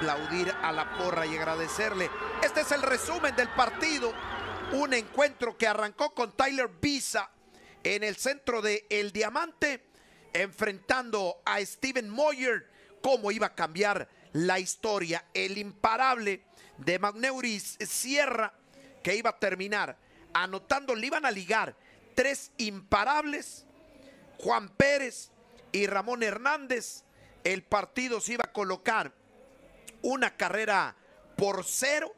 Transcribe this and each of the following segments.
aplaudir a la porra y agradecerle. Este es el resumen del partido. Un encuentro que arrancó con Tyler Visa en el centro de El Diamante, enfrentando a Steven Moyer. ¿Cómo iba a cambiar la historia? El imparable de Magneuris Sierra, que iba a terminar anotando, le iban a ligar tres imparables, Juan Pérez y Ramón Hernández. El partido se iba a colocar una carrera por cero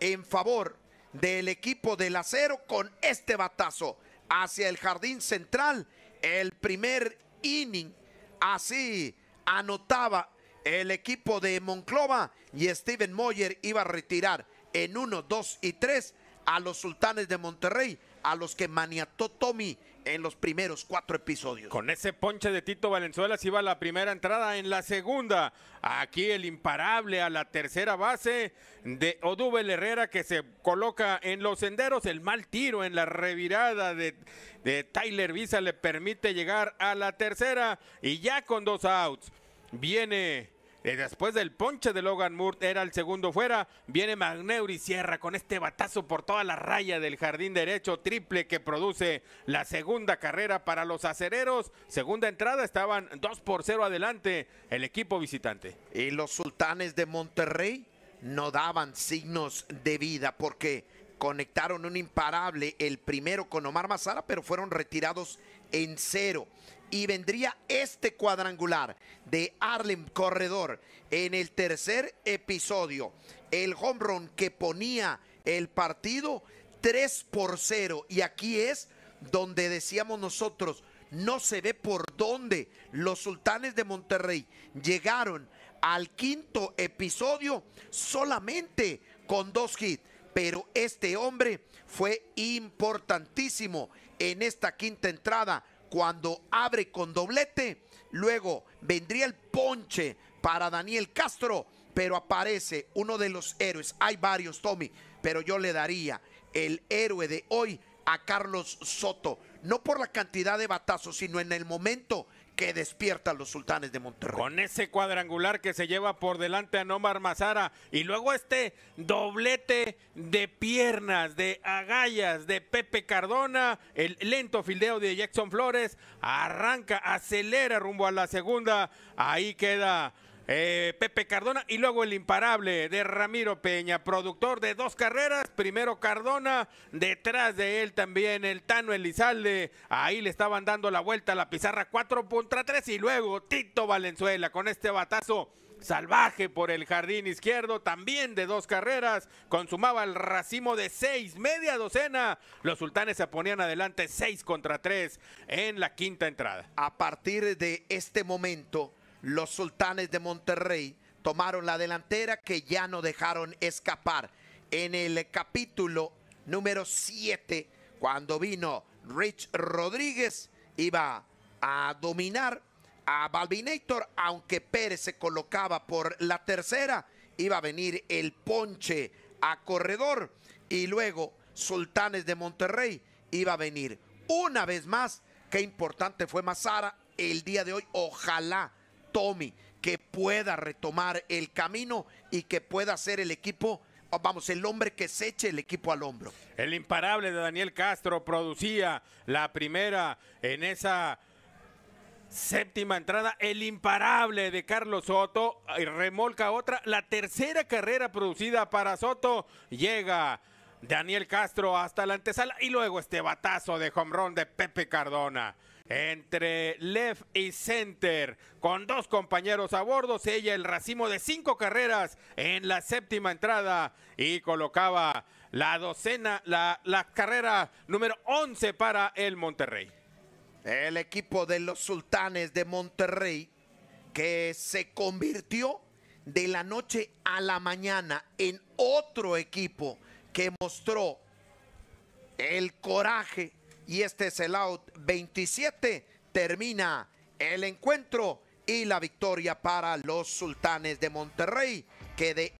en favor del equipo del acero con este batazo hacia el jardín central. El primer inning, así anotaba el equipo de Monclova y Steven Moyer iba a retirar en 1, 2 y 3 a los sultanes de Monterrey, a los que maniató Tommy en los primeros cuatro episodios. Con ese ponche de Tito Valenzuela se iba la primera entrada en la segunda. Aquí el imparable a la tercera base de Odubel Herrera que se coloca en los senderos. El mal tiro en la revirada de, de Tyler Visa le permite llegar a la tercera y ya con dos outs. Viene eh, después del ponche de Logan Moore, era el segundo fuera. Viene y Sierra con este batazo por toda la raya del jardín derecho, triple que produce la segunda carrera para los acereros. Segunda entrada, estaban 2 por 0 adelante el equipo visitante. Y los sultanes de Monterrey no daban signos de vida porque conectaron un imparable, el primero con Omar Mazara, pero fueron retirados en cero y vendría este cuadrangular de Arlen Corredor en el tercer episodio. El home run que ponía el partido 3 por 0 y aquí es donde decíamos nosotros, no se ve por dónde los sultanes de Monterrey llegaron al quinto episodio solamente con dos hits. Pero este hombre fue importantísimo en esta quinta entrada cuando abre con doblete. Luego vendría el ponche para Daniel Castro, pero aparece uno de los héroes. Hay varios, Tommy, pero yo le daría el héroe de hoy a Carlos Soto no por la cantidad de batazos, sino en el momento que despierta los sultanes de Monterrey. Con ese cuadrangular que se lleva por delante a Nomar Mazara y luego este doblete de piernas, de agallas de Pepe Cardona, el lento fildeo de Jackson Flores, arranca, acelera rumbo a la segunda, ahí queda eh, Pepe Cardona y luego el imparable de Ramiro Peña, productor de dos carreras, primero Cardona, detrás de él también el Tano Elizalde, ahí le estaban dando la vuelta a la pizarra 4 contra 3 y luego Tito Valenzuela con este batazo salvaje por el jardín izquierdo, también de dos carreras, consumaba el racimo de seis, media docena. Los sultanes se ponían adelante seis contra tres en la quinta entrada. A partir de este momento, los sultanes de Monterrey tomaron la delantera que ya no dejaron escapar. En el capítulo número 7, cuando vino Rich Rodríguez, iba a dominar a Balvinator, aunque Pérez se colocaba por la tercera, iba a venir el ponche a corredor y luego Sultanes de Monterrey iba a venir. Una vez más, qué importante fue Mazara el día de hoy. Ojalá Tommy, que pueda retomar el camino y que pueda ser el equipo oh, vamos, el hombre que se eche el equipo al hombro. El imparable de Daniel Castro producía la primera en esa séptima entrada. El imparable de Carlos Soto remolca otra. La tercera carrera producida para Soto llega. Daniel Castro hasta la antesala y luego este batazo de home de Pepe Cardona entre left y center, con dos compañeros a bordo, sella el racimo de cinco carreras en la séptima entrada y colocaba la docena, la, la carrera número 11 para el Monterrey. El equipo de los Sultanes de Monterrey que se convirtió de la noche a la mañana en otro equipo que mostró el coraje, y este es el out 27. Termina el encuentro y la victoria para los sultanes de Monterrey que de